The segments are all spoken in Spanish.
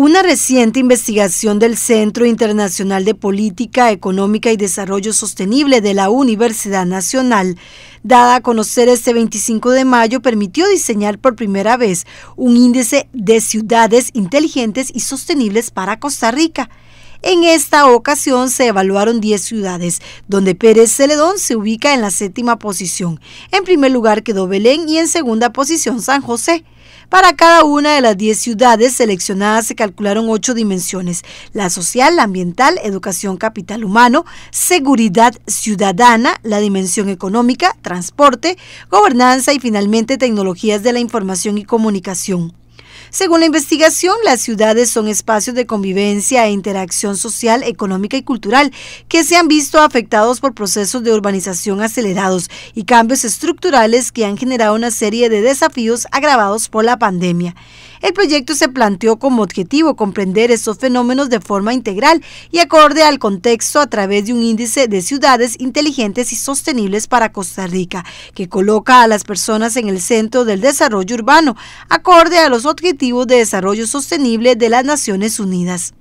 Una reciente investigación del Centro Internacional de Política Económica y Desarrollo Sostenible de la Universidad Nacional, dada a conocer este 25 de mayo, permitió diseñar por primera vez un índice de ciudades inteligentes y sostenibles para Costa Rica. En esta ocasión se evaluaron 10 ciudades, donde Pérez Celedón se ubica en la séptima posición. En primer lugar quedó Belén y en segunda posición San José. Para cada una de las 10 ciudades seleccionadas se calcularon ocho dimensiones, la social, la ambiental, educación, capital humano, seguridad ciudadana, la dimensión económica, transporte, gobernanza y finalmente tecnologías de la información y comunicación. Según la investigación, las ciudades son espacios de convivencia e interacción social, económica y cultural que se han visto afectados por procesos de urbanización acelerados y cambios estructurales que han generado una serie de desafíos agravados por la pandemia. El proyecto se planteó como objetivo comprender estos fenómenos de forma integral y acorde al contexto a través de un índice de ciudades inteligentes y sostenibles para Costa Rica, que coloca a las personas en el centro del desarrollo urbano, acorde a los objetivos de desarrollo sostenible de las Naciones Unidas.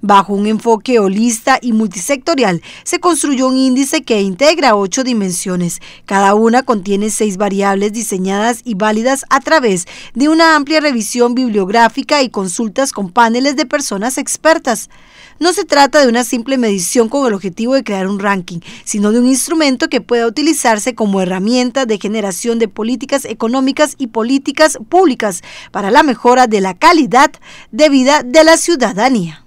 Bajo un enfoque holista y multisectorial, se construyó un índice que integra ocho dimensiones. Cada una contiene seis variables diseñadas y válidas a través de una amplia revisión bibliográfica y consultas con paneles de personas expertas. No se trata de una simple medición con el objetivo de crear un ranking, sino de un instrumento que pueda utilizarse como herramienta de generación de políticas económicas y políticas públicas para la mejora de la calidad de vida de la ciudadanía.